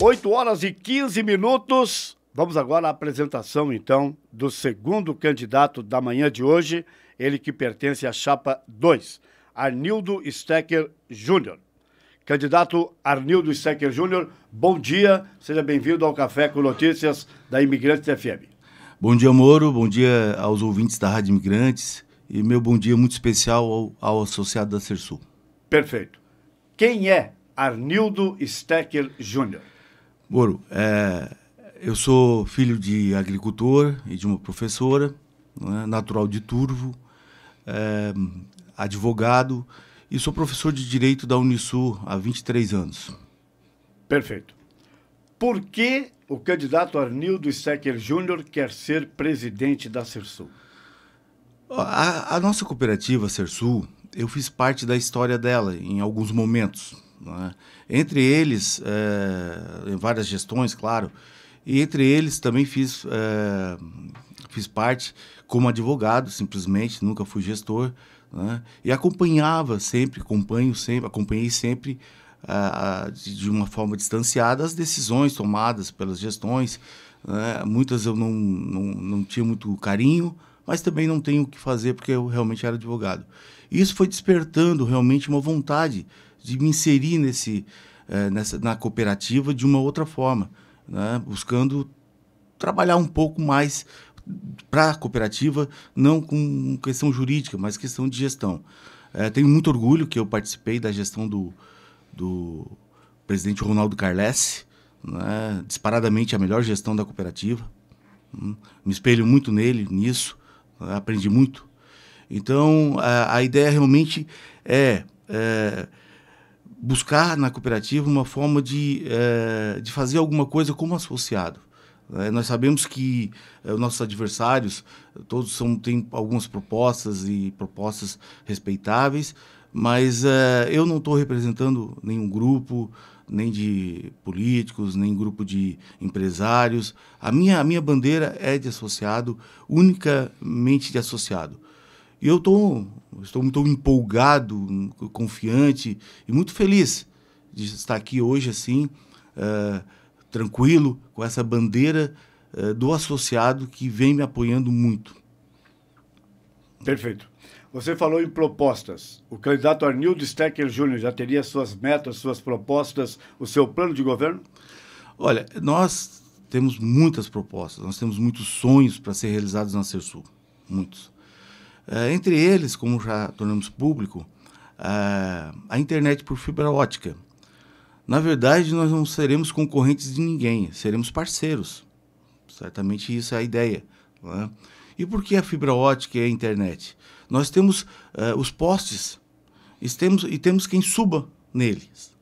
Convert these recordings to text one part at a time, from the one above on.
8 horas e 15 minutos. Vamos agora à apresentação, então, do segundo candidato da manhã de hoje, ele que pertence à chapa 2, Arnildo Stecker Júnior. Candidato Arnildo Stecker Júnior, bom dia, seja bem-vindo ao Café com Notícias da Imigrantes FM. Bom dia, Moro, bom dia aos ouvintes da Rádio Imigrantes e meu bom dia muito especial ao, ao associado da Sersul. Perfeito. Quem é Arnildo Stecker Júnior? Moro, é, eu sou filho de agricultor e de uma professora, né, natural de Turvo, é, advogado e sou professor de Direito da Unisul há 23 anos. Perfeito. Por que o candidato Arnildo Stecker Júnior quer ser presidente da Sersul? A, a nossa cooperativa Sersul, eu fiz parte da história dela em alguns momentos é? Entre eles, é, em várias gestões, claro, e entre eles também fiz, é, fiz parte como advogado, simplesmente, nunca fui gestor, né? e acompanhava sempre, acompanho sempre, acompanhei sempre ah, ah, de uma forma distanciada as decisões tomadas pelas gestões. Né? Muitas eu não, não, não tinha muito carinho, mas também não tenho o que fazer porque eu realmente era advogado. Isso foi despertando realmente uma vontade de me inserir nesse, é, nessa, na cooperativa de uma outra forma, né? buscando trabalhar um pouco mais para a cooperativa, não com questão jurídica, mas questão de gestão. É, tenho muito orgulho que eu participei da gestão do, do presidente Ronaldo Carlesse, né? disparadamente a melhor gestão da cooperativa. Hum? Me espelho muito nele, nisso, né? aprendi muito. Então, a, a ideia realmente é, é buscar na cooperativa uma forma de, é, de fazer alguma coisa como associado. É, nós sabemos que é, nossos adversários, todos são, têm algumas propostas e propostas respeitáveis, mas eh, eu não estou representando nenhum grupo, nem de políticos, nem grupo de empresários. A minha, a minha bandeira é de associado, unicamente de associado. E eu estou estou muito empolgado, confiante e muito feliz de estar aqui hoje assim, uh, tranquilo, com essa bandeira uh, do associado que vem me apoiando muito. Perfeito. Você falou em propostas. O candidato Arnildo Stecker Júnior já teria suas metas, suas propostas, o seu plano de governo? Olha, nós temos muitas propostas, nós temos muitos sonhos para ser realizados na Sul. muitos. Uh, entre eles, como já tornamos público, uh, a internet por fibra ótica. Na verdade, nós não seremos concorrentes de ninguém, seremos parceiros. Certamente isso é a ideia. Né? E por que a fibra ótica e a internet? Nós temos uh, os postes e temos, e temos quem suba neles.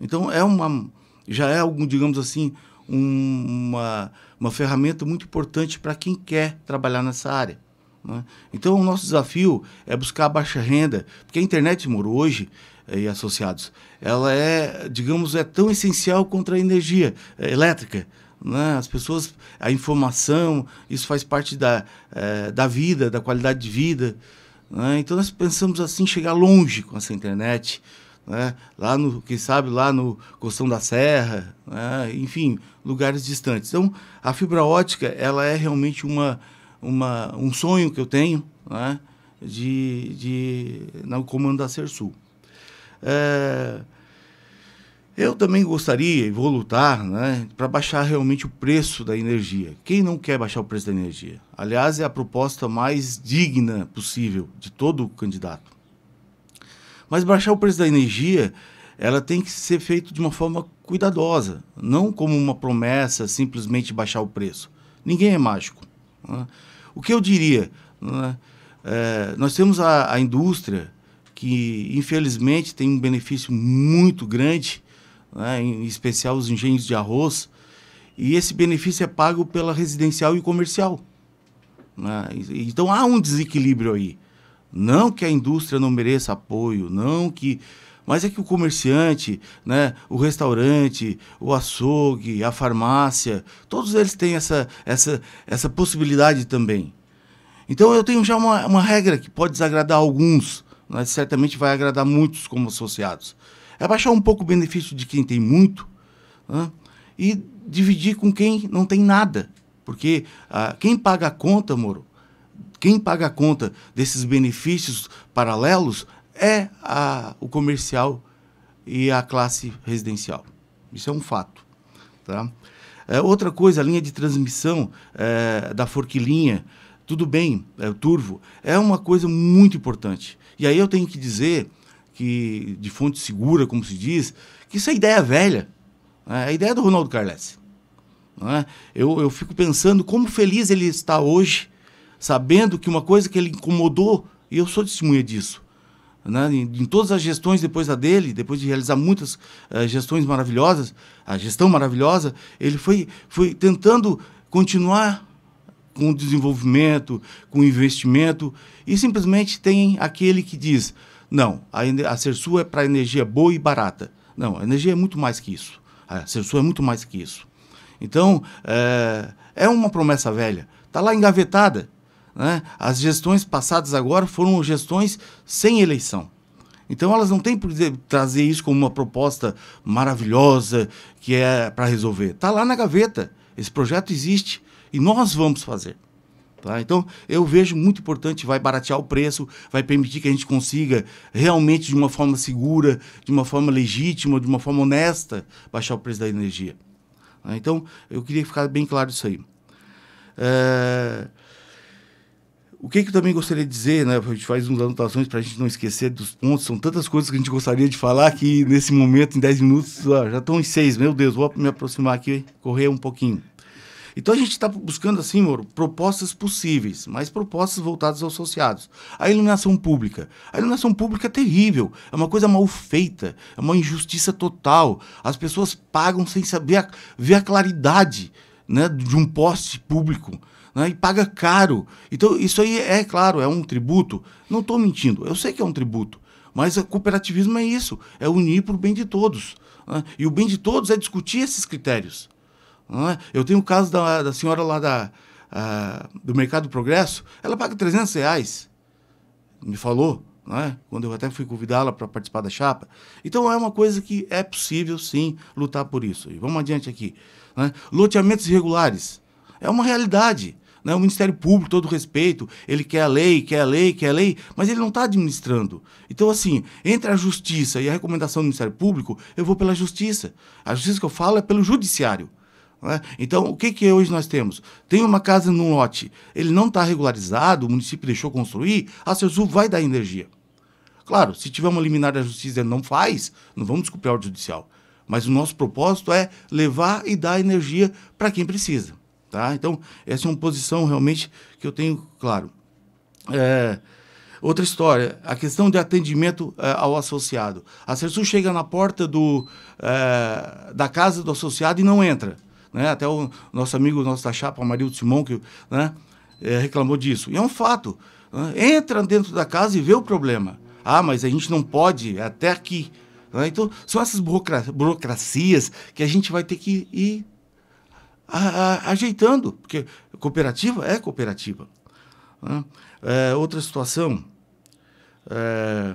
Então é uma já é algum, digamos assim, um, uma, uma ferramenta muito importante para quem quer trabalhar nessa área. Né? Então, o nosso desafio é buscar a baixa renda, porque a internet, Moro, hoje, eh, e associados, ela é, digamos, é tão essencial contra a energia eh, elétrica. Né? As pessoas, a informação, isso faz parte da, é, da vida, da qualidade de vida. Né? Então, nós pensamos assim, chegar longe com essa internet. Né? lá no, quem sabe, lá no Costão da Serra, né? enfim, lugares distantes. Então, a fibra ótica, ela é realmente uma, uma, um sonho que eu tenho né, de, de, no comando da Sersul. É, eu também gostaria e vou lutar né, para baixar realmente o preço da energia. Quem não quer baixar o preço da energia? Aliás, é a proposta mais digna possível de todo candidato. Mas baixar o preço da energia, ela tem que ser feito de uma forma cuidadosa, não como uma promessa simplesmente baixar o preço. Ninguém é mágico. Né? O que eu diria? Né? É, nós temos a, a, indústria que, infelizmente, tem um benefício muito grande, né? em especial os engenhos de arroz, e esse benefício é pago pela residencial e comercial. Né? Então há um desequilíbrio aí. Não que a indústria não mereça apoio, não que mas é que o comerciante, né, o restaurante, o açougue, a farmácia, todos eles têm essa, essa, essa possibilidade também. Então eu tenho já uma, uma regra que pode desagradar alguns, mas né, certamente vai agradar muitos como associados. É baixar um pouco o benefício de quem tem muito né, e dividir com quem não tem nada. Porque ah, quem paga a conta, Moro, quem paga a conta desses benefícios paralelos é a, o comercial e a classe residencial. Isso é um fato. Tá? É, outra coisa, a linha de transmissão é, da forquilinha, tudo bem, é, turvo, é uma coisa muito importante. E aí eu tenho que dizer, que de fonte segura, como se diz, que isso é ideia velha. Né? A é ideia do Ronaldo Carlesse. Né? Eu, eu fico pensando como feliz ele está hoje, sabendo que uma coisa que ele incomodou, e eu sou testemunha disso, né, em, em, todas as gestões depois da dele, depois de realizar muitas uh, gestões maravilhosas, a gestão maravilhosa, ele foi, foi tentando continuar com o desenvolvimento, com o investimento, e simplesmente tem aquele que diz: não, a, a Cersu é para energia boa e barata. Não, a energia é muito mais que isso. A SERSU é muito mais que isso. Então, é, é uma promessa velha, está lá engavetada né? As gestões passadas agora foram gestões sem eleição. Então elas não têm por trazer isso como uma proposta maravilhosa que é para resolver. Está lá na gaveta. Esse projeto existe e nós vamos fazer. Tá? Então, eu vejo muito importante, vai baratear o preço, vai permitir que a gente consiga realmente, de uma forma segura, de uma forma legítima, de uma forma honesta, baixar o preço da energia. Tá? Então, eu queria ficar bem claro isso aí. É... O que, que eu também gostaria de dizer, né? A gente faz umas anotações para a gente não esquecer dos pontos. São tantas coisas que a gente gostaria de falar que nesse momento, em 10 minutos, já estão em 6. Meu Deus, vou me aproximar aqui, correr um pouquinho. Então a gente está buscando, assim, Moro, propostas possíveis, mas propostas voltadas aos associados. A iluminação pública. A iluminação pública é terrível, é uma coisa mal feita, é uma injustiça total. As pessoas pagam sem saber a, ver a claridade né, de um poste público né, e paga caro. Então, isso aí é claro, é um tributo. Não estou mentindo, eu sei que é um tributo. Mas o cooperativismo é isso, é unir para o bem de todos. Né? E o bem de todos é discutir esses critérios. Né? Eu tenho o caso da, da senhora lá da, a, ah, do Mercado Progresso, ela paga 300 reais, me falou, né? quando eu até fui convidá-la para participar da chapa. Então é uma coisa que é possível, sim, lutar por isso. E vamos adiante aqui. Né. Loteamentos irregulares. É uma realidade. Né? O Ministério Público, todo respeito, ele quer a lei, quer a lei, quer a lei, mas ele não está administrando. Então, assim, entre a justiça e a recomendação do Ministério Público, eu vou pela justiça. A justiça que eu falo é pelo judiciário. Né? Então, o que, que hoje nós temos? Tem uma casa num lote, ele não está regularizado, o município deixou construir, a CESU vai dar energia. Claro, se tiver uma liminar da justiça e não faz, não vamos desculpar o judicial. Mas o nosso propósito é levar e dar energia para quem precisa. Tá? Então, essa é uma posição realmente que eu tenho claro. É, outra história, a questão de atendimento é, ao associado. A Cersu chega na porta do, é, da casa do associado e não entra. Né? Até o nosso amigo, nosso da chapa, Marildo Simão, que, né, é, reclamou disso. E é um fato. Né? Entra dentro da casa e vê o problema. Ah, mas a gente não pode, é até aqui. Né? Então, são essas burocracias que a gente vai ter que ir a, a, ajeitando, porque cooperativa é cooperativa. Né? É, outra situação, é,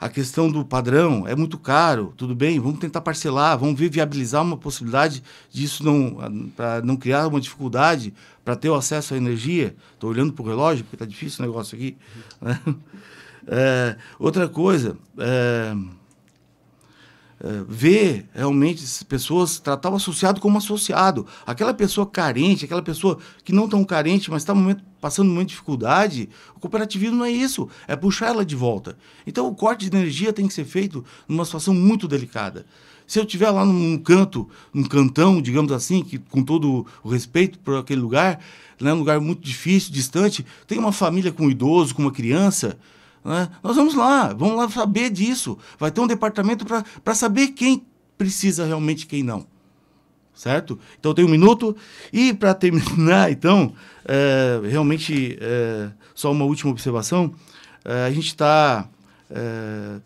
a questão do padrão é muito caro, tudo bem, vamos tentar parcelar, vamos ver viabilizar uma possibilidade disso não, para não criar uma dificuldade para ter o acesso à energia. Estou olhando para o relógio, porque está difícil o negócio aqui. Né? É, outra coisa, é, eh, ver realmente pessoas tratar o associado como associado. Aquela pessoa carente, aquela pessoa que não tão carente, mas está passando muita dificuldade, o cooperativismo não é isso, é puxar ela de volta. Então o corte de energia tem que ser feito numa situação muito delicada. Se eu tiver lá num canto, num cantão, digamos assim, que com todo o respeito por aquele lugar, né, um lugar muito difícil, distante, tem uma família com um idoso, com uma criança, né? Nós vamos lá, vamos lá saber disso. Vai ter um departamento para saber quem precisa realmente quem não. Certo? Então tem um minuto. E para terminar, então, é, realmente, é, só uma última observação. É, a gente está é,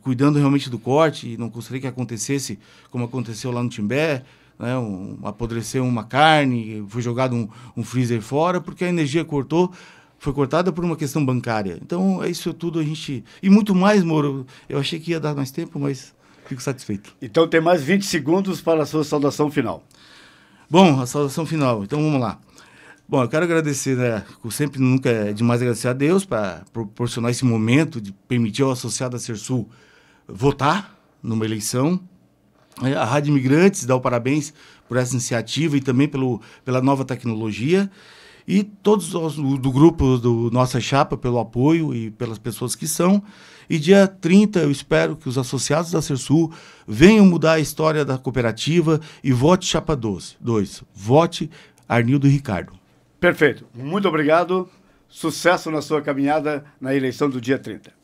cuidando realmente do corte e não gostaria que acontecesse como aconteceu lá no Timbé. Né, um, apodreceu uma carne, foi jogado um, um freezer fora, porque a energia cortou, foi cortada por uma questão bancária. Então, é isso tudo a gente. E muito mais, Moro. Eu achei que ia dar mais tempo, mas fico satisfeito. Então, tem mais 20 segundos para a sua saudação final. Bom, a saudação final. Então, vamos lá. Bom, eu quero agradecer, né? Sempre nunca é demais agradecer a Deus para proporcionar esse momento de permitir ao associado da Sersul votar numa eleição. É, a Rádio Imigrantes dá o parabéns por essa iniciativa e também pelo, pela nova tecnologia e todos os do grupo do Nossa Chapa pelo apoio e pelas pessoas que são. E dia 30 eu espero que os associados da Cersul venham mudar a história da cooperativa e vote Chapa 12. 2. Vote Arnildo Ricardo. Perfeito. Muito obrigado. Sucesso na sua caminhada na eleição do dia 30.